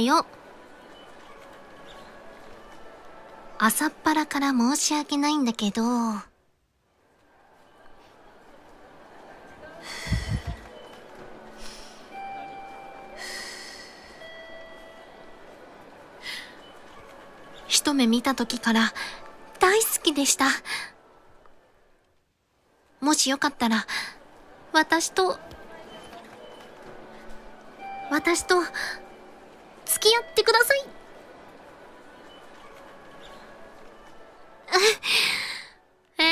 よ。朝っぱらから申し訳ないんだけど。一目見た時から大好きでした。もしよかったら、私と、私と、付き合ってください。えー、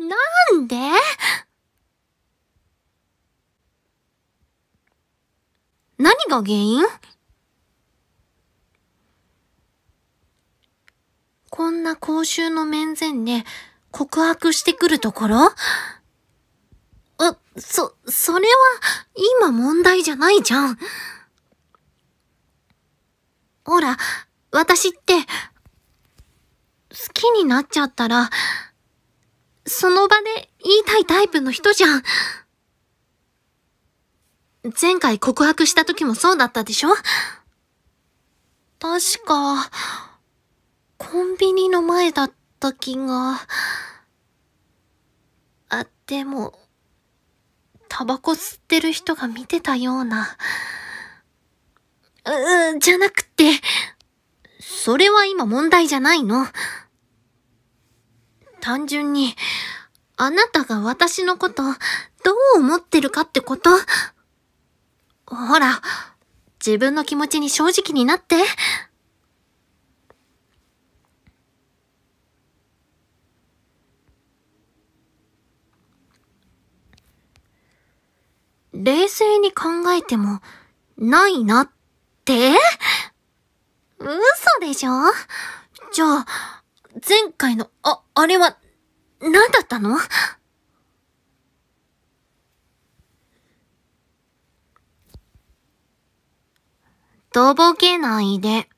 なんで何が原因こんな公衆の面前で告白してくるところあ、そ、それは今問題じゃないじゃん。ほら、私って、好きになっちゃったら、その場で言いたいタイプの人じゃん。前回告白した時もそうだったでしょ確か、コンビニの前だった気が。あ、でも、タバコ吸ってる人が見てたような。う、じゃなくて、それは今問題じゃないの。単純に、あなたが私のこと、どう思ってるかってこと。ほら、自分の気持ちに正直になって。冷静に考えても、ないなっって嘘でしょじゃあ、前回の、あ、あれは、何だったのとぼけないで。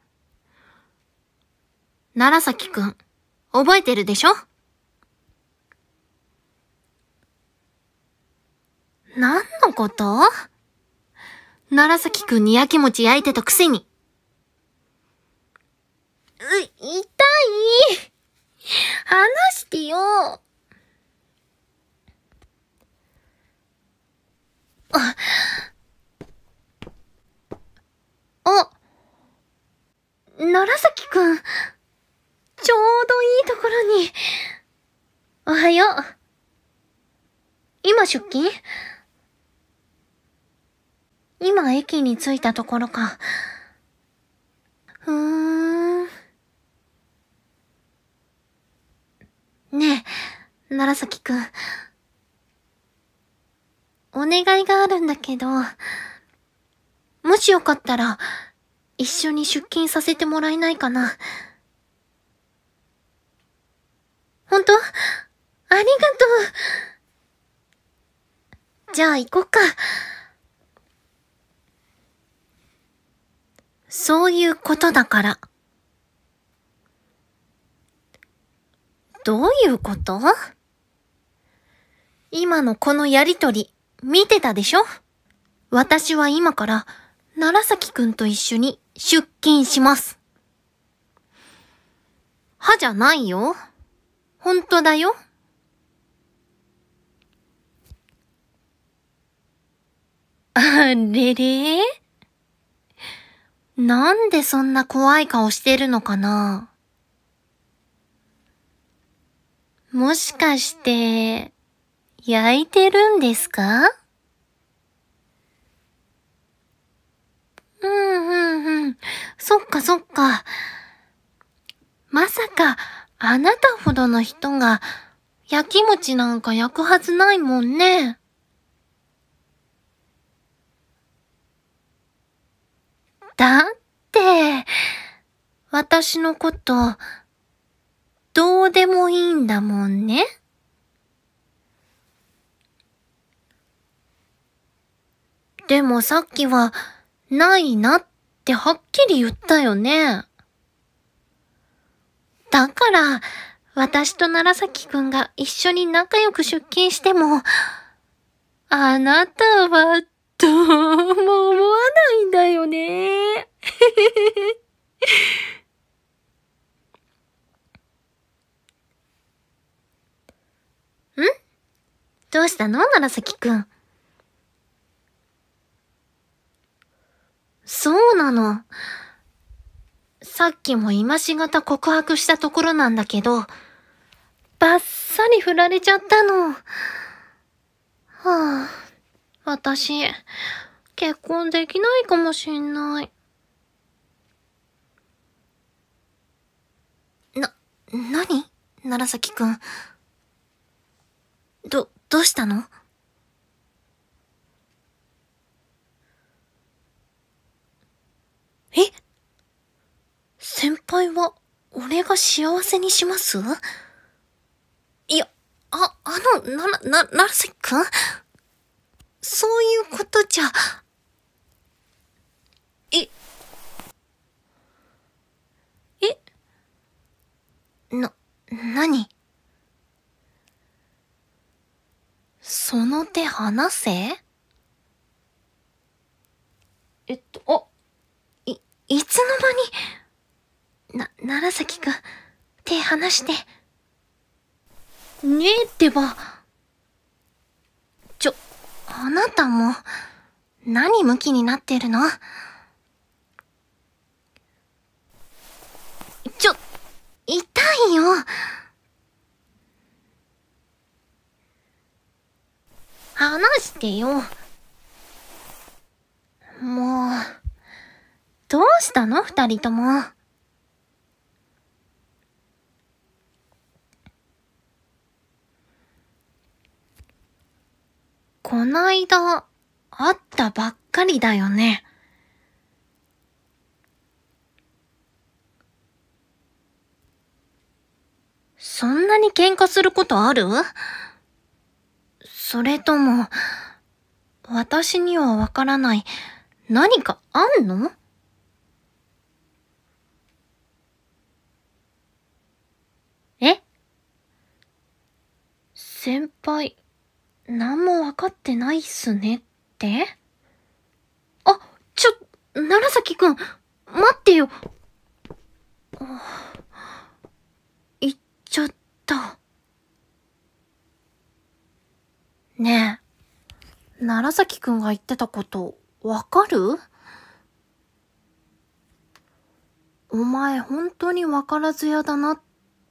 楢崎くん、覚えてるでしょ何のこと楢崎くんにやきもち焼いてたくせに。う、痛い話してよあ、あ、楢崎くん、ちょうどいいところに、おはよう。今出勤駅に着いたところか。ふーん。ねえ、楢崎くん。お願いがあるんだけど、もしよかったら、一緒に出勤させてもらえないかな。ほんとありがとう。じゃあ行こっか。そういうことだから。どういうこと今のこのやりとり、見てたでしょ私は今から、奈良崎くんと一緒に出勤します。歯じゃないよ。本当だよ。あれれなんでそんな怖い顔してるのかなもしかして、焼いてるんですかうんうんうん。そっかそっか。まさか、あなたほどの人が、焼き餅なんか焼くはずないもんね。だって、私のこと、どうでもいいんだもんね。でもさっきは、ないなってはっきり言ったよね。だから、私と奈良崎くんが一緒に仲良く出勤しても、あなたはどうも思わないんだよね。んどうしたの紫くん。そうなの。さっきも今しがた告白したところなんだけど、ばっさり振られちゃったの。はぁ、あ。私、結婚できないかもしんない。な、なに楢崎くん。ど、どうしたのえ先輩は、俺が幸せにしますいや、あ、あの、な、な、ならせくんそういうことじゃ。え、え、な、なにその手離せえっと、あ、い、いつの間に、な、奈良崎くん、手離して。ねえってば。あなたも、何向きになってるのちょ、痛いよ話してよ。もう、どうしたの二人とも。こないだ、会ったばっかりだよね。そんなに喧嘩することあるそれとも、私にはわからない何かあんのえ先輩。何もわかってないっすねってあ、ちょ、楢崎くん、待ってよ。行っちゃった。ねえ、楢崎くんが言ってたこと、わかるお前本当にわからずやだなっ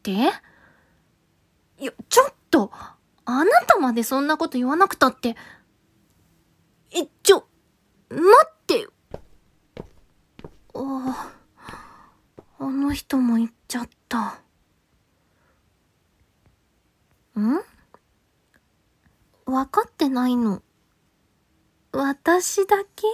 ていや、ちょっとあなたまでそんなこと言わなくたって。え、ちょ、待ってよ。ああ、あの人も行っちゃった。ん分かってないの。私だけ